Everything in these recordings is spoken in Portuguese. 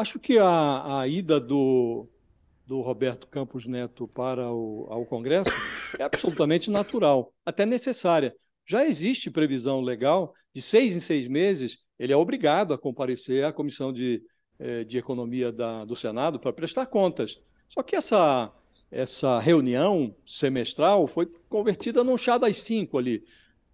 Acho que a, a ida do, do Roberto Campos Neto para o ao Congresso é absolutamente natural, até necessária. Já existe previsão legal de seis em seis meses ele é obrigado a comparecer à comissão de, eh, de economia da, do Senado para prestar contas. Só que essa essa reunião semestral foi convertida num chá das cinco ali.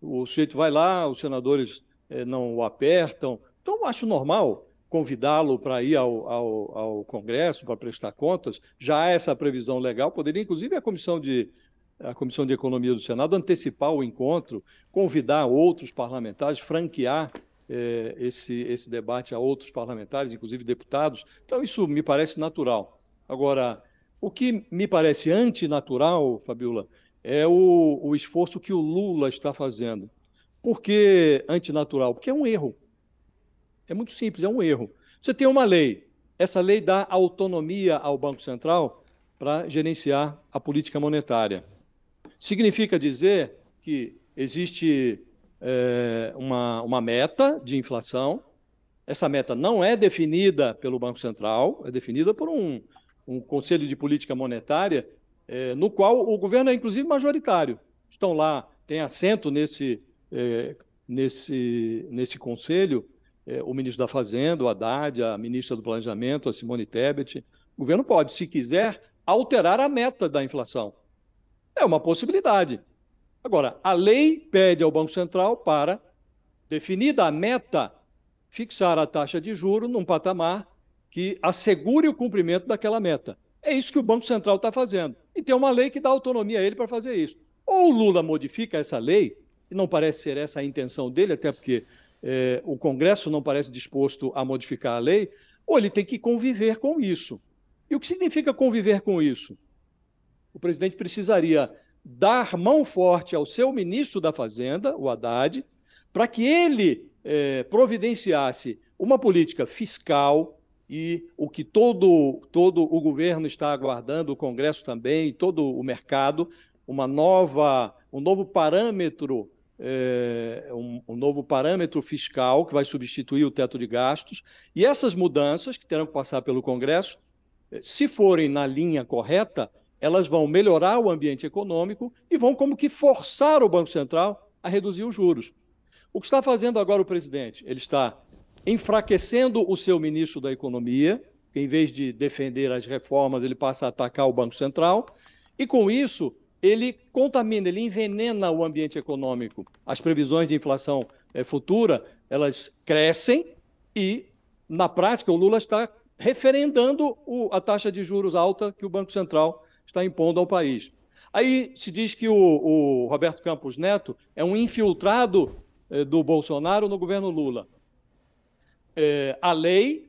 O sujeito vai lá, os senadores eh, não o apertam. Então acho normal convidá-lo para ir ao, ao, ao Congresso para prestar contas, já há essa previsão legal, poderia inclusive a Comissão de, a Comissão de Economia do Senado antecipar o encontro, convidar outros parlamentares, franquear eh, esse, esse debate a outros parlamentares, inclusive deputados. Então, isso me parece natural. Agora, o que me parece antinatural, Fabiola, é o, o esforço que o Lula está fazendo. Por que antinatural? Porque é um erro. É muito simples, é um erro. Você tem uma lei, essa lei dá autonomia ao Banco Central para gerenciar a política monetária. Significa dizer que existe é, uma, uma meta de inflação, essa meta não é definida pelo Banco Central, é definida por um, um Conselho de Política Monetária, é, no qual o governo é inclusive majoritário. Estão lá, tem assento nesse, é, nesse, nesse conselho é, o ministro da Fazenda, o Haddad, a ministra do Planejamento, a Simone Tebet. O governo pode, se quiser, alterar a meta da inflação. É uma possibilidade. Agora, a lei pede ao Banco Central para, definida a meta, fixar a taxa de juro num patamar que assegure o cumprimento daquela meta. É isso que o Banco Central está fazendo. E tem uma lei que dá autonomia a ele para fazer isso. Ou o Lula modifica essa lei, e não parece ser essa a intenção dele, até porque é, o Congresso não parece disposto a modificar a lei, ou ele tem que conviver com isso. E o que significa conviver com isso? O presidente precisaria dar mão forte ao seu ministro da Fazenda, o Haddad, para que ele é, providenciasse uma política fiscal e o que todo, todo o governo está aguardando, o Congresso também, todo o mercado, uma nova, um novo parâmetro é, um, um, novo parâmetro fiscal que vai substituir o teto de gastos. E essas mudanças, que terão que passar pelo Congresso, é, se forem na linha correta, elas vão melhorar o ambiente econômico e vão, como que, forçar o Banco Central a reduzir os juros. O que está fazendo agora o presidente? Ele está enfraquecendo o seu ministro da Economia, que em vez de defender as reformas, ele passa a atacar o Banco Central, e com isso ele contamina, ele envenena o ambiente econômico. As previsões de inflação é, futura, elas crescem e, na prática, o Lula está referendando o, a taxa de juros alta que o Banco Central está impondo ao país. Aí se diz que o, o Roberto Campos Neto é um infiltrado eh, do Bolsonaro no governo Lula. Eh, a lei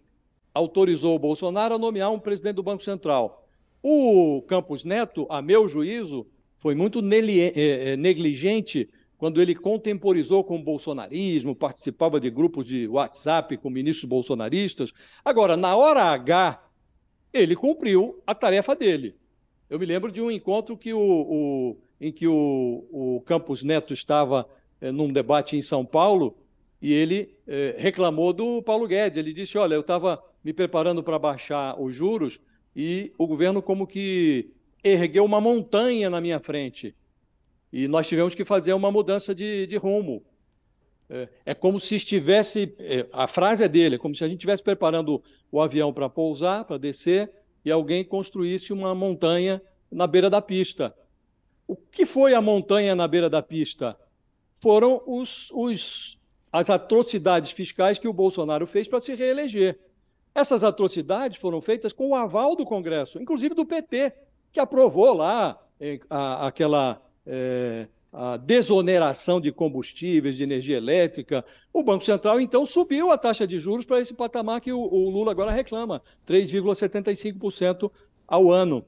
autorizou o Bolsonaro a nomear um presidente do Banco Central. O Campos Neto, a meu juízo, foi muito eh, eh, negligente quando ele contemporizou com o bolsonarismo, participava de grupos de WhatsApp com ministros bolsonaristas. Agora, na hora H, ele cumpriu a tarefa dele. Eu me lembro de um encontro que o, o em que o, o, Campos Neto estava é, num debate em São Paulo e ele é, reclamou do Paulo Guedes. Ele disse: Olha, eu estava me preparando para baixar os juros e o governo, como que ergueu uma montanha na minha frente. E nós tivemos que fazer uma mudança de, de rumo. É, é, como se estivesse. É, a frase é dele: é como se a gente estivesse preparando o avião para pousar, para descer, e alguém construísse uma montanha na beira da pista. O que foi a montanha na beira da pista? Foram os, os, as atrocidades fiscais que o Bolsonaro fez para se reeleger. Essas atrocidades foram feitas com o aval do Congresso, inclusive do PT que aprovou lá eh, a, aquela eh, a desoneração de combustíveis, de energia elétrica. O Banco Central, então, subiu a taxa de juros para esse patamar que o, o Lula agora reclama, 3,75% ao ano.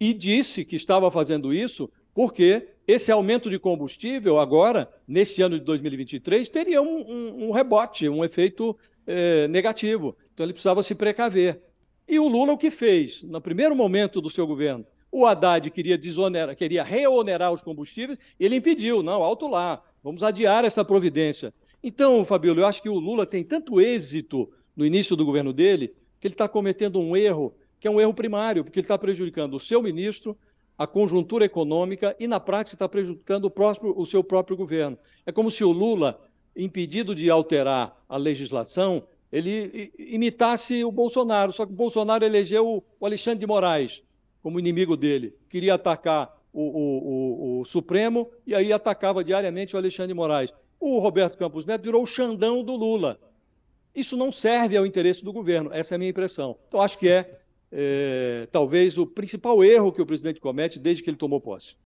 E disse que estava fazendo isso porque esse aumento de combustível agora, nesse ano de 2023, teria um, um, um rebote, um efeito eh, negativo. Então ele precisava se precaver. E o Lula o que fez no primeiro momento do seu governo? O Haddad queria desonerar, queria reonerar os combustíveis, ele impediu, não, alto lá, vamos adiar essa providência. Então, Fabíola, eu acho que o Lula tem tanto êxito no início do governo dele que ele está cometendo um erro, que é um erro primário, porque ele está prejudicando o seu ministro, a conjuntura econômica e, na prática, está prejudicando o, o seu próprio governo. É como se o Lula, impedido de alterar a legislação, ele imitasse o Bolsonaro. Só que o Bolsonaro elegeu o Alexandre de Moraes como inimigo dele. Queria atacar o, o, o, o Supremo e aí atacava diariamente o Alexandre de Moraes. O Roberto Campos Neto virou o Xandão do Lula. Isso não serve ao interesse do governo, essa é a minha impressão. Então, acho que é, é talvez o principal erro que o presidente comete desde que ele tomou posse.